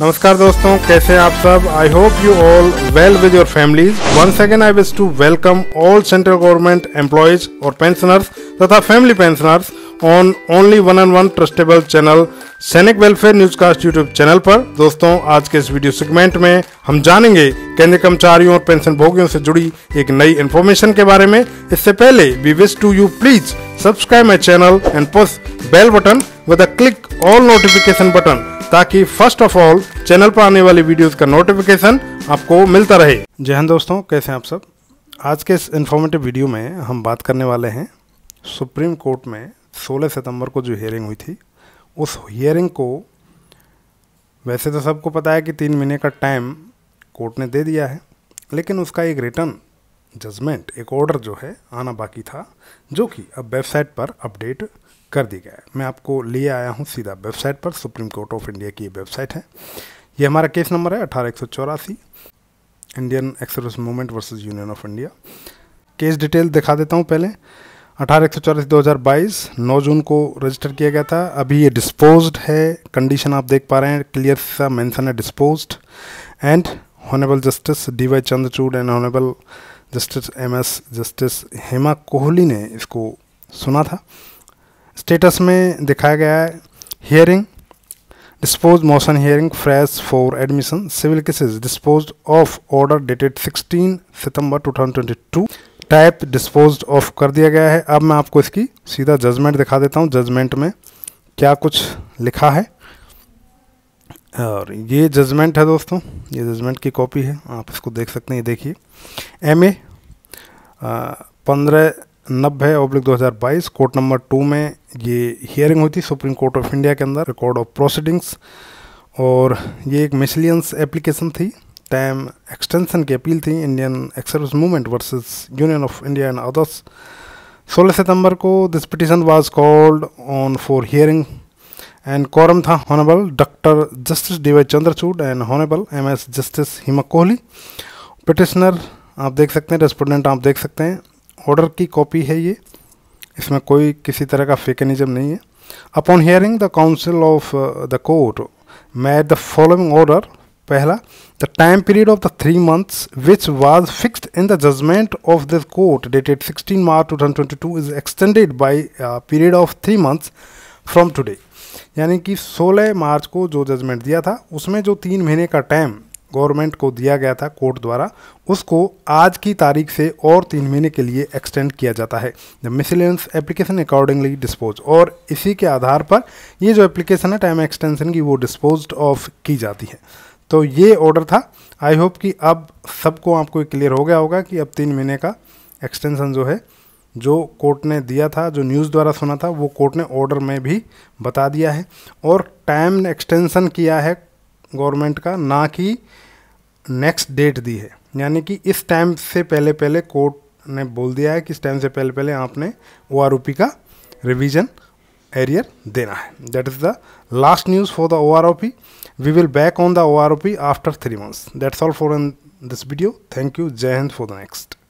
नमस्कार दोस्तों कैसे हैं आप सब I hope you all well with your families once again I wish to welcome all central government employees और पेंशनर्स तथा family pensioners on only one and one trustable channel Sainik welfare news cast YouTube channel पर दोस्तों आज के इस video segment में हम जानेंगे केंद्रीय कर्मचारियों और पेंशन भोगियों से जुड़ी एक नई इन्फॉर्मेशन के बारे में इससे पहले we wish to you please subscribe my channel and push bell button with click all notification button ताकि फर्स्ट ऑफ ऑल चैनल पर आने वाली वीडियोस का नोटिफिकेशन आपको मिलता रहे जय हिंद दोस्तों कैसे हैं आप सब आज के इस इन्फॉर्मेटिव वीडियो में हम बात करने वाले हैं सुप्रीम कोर्ट में 16 सितंबर को जो हियरिंग हुई थी उस हियरिंग को वैसे तो सबको पता है कि तीन महीने का टाइम कोर्ट ने दे दिया है लेकिन उसका एक रिटर्न जजमेंट एक ऑर्डर जो है आना बाकी था जो कि अब वेबसाइट पर अपडेट कर दी गया मैं आपको लिए आया हूँ सीधा वेबसाइट पर सुप्रीम कोर्ट ऑफ इंडिया की वेबसाइट है ये हमारा केस नंबर है अठारह एक सौ चौरासी Indian express movement versus union of India case detail दिखा देता हूँ पहले अठारह एक सौ चौरासी दो हज़ार बाईस नौ जून को रजिस्टर किया गया था अभी ये डिस्पोज है कंडीशन आप देख पा रहे हैं क्लियर सा मेंशन है dispose and honourable justice D Y Chandrachud and honourable justice M S justice Hema Kohli ने इसको सुना था स्टेटस में दिखाया गया है hearing dispose motion hearing fresh for admission civil cases dispose of order dated 16 सितंबर 2022 टाइप डिस्पोज ऑफ कर दिया गया है अब मैं आपको इसकी सीधा जजमेंट दिखा देता हूँ जजमेंट में क्या कुछ लिखा है और ये जजमेंट है दोस्तों ये जजमेंट की कॉपी है आप इसको देख सकते हैं देखिए एम ए पंद्रह नब्बे ओब्लिक 2022 कोर्ट नंबर टू में ये हियरिंग हुई थी सुप्रीम कोर्ट ऑफ इंडिया के अंदर रिकॉर्ड ऑफ प्रोसीडिंग्स और ये एक मिसलियंस एप्लीकेशन थी टाइम एक्सटेंशन की अपील थी Indian ex-service movement versus union of India and others 16 सितंबर को this petition was called on for hearing and coram था honourable doctor justice D Y Chandrachud and honourable M S justice Hima Kohli petitioner आप देख सकते हैं respondent आप देख सकते हैं ऑर्डर की कॉपी है ये इसमें कोई किसी तरह का फेकनिज्म नहीं है upon hearing the counsel of the court made the following order पहला the time period of the three months which was fixed in the judgment of the court dated 16 March 2022 is extended by period of three months from today यानी कि 16 मार्च को जो judgement दिया था उसमें जो तीन महीने का टाइम गवर्नमेंट को दिया गया था कोर्ट द्वारा उसको आज की तारीख से और तीन महीने के लिए एक्सटेंड किया जाता है the miscellaneous application accordingly dispose और इसी के आधार पर ये जो एप्लीकेशन है टाइम एक्सटेंशन की वो डिस्पोज ऑफ की जाती है तो ये ऑर्डर था आई होप कि अब सबको आपको क्लियर हो गया होगा कि अब तीन महीने का एक्सटेंशन जो है जो कोर्ट ने दिया था जो न्यूज़ द्वारा सुना था वो कोर्ट ने ऑर्डर में भी बता दिया है और टाइम एक्सटेंशन किया है गवर्नमेंट का ना कि नेक्स्ट डेट दी है यानी कि इस टाइम से पहले पहले कोर्ट ने बोल दिया है कि इस टाइम से पहले पहले आपने ओ आर का रिविजन एरियर देना है that is the last news for the O R O P we will back on the O R O P after three months that's all for in this video thank you जय हिंद for the next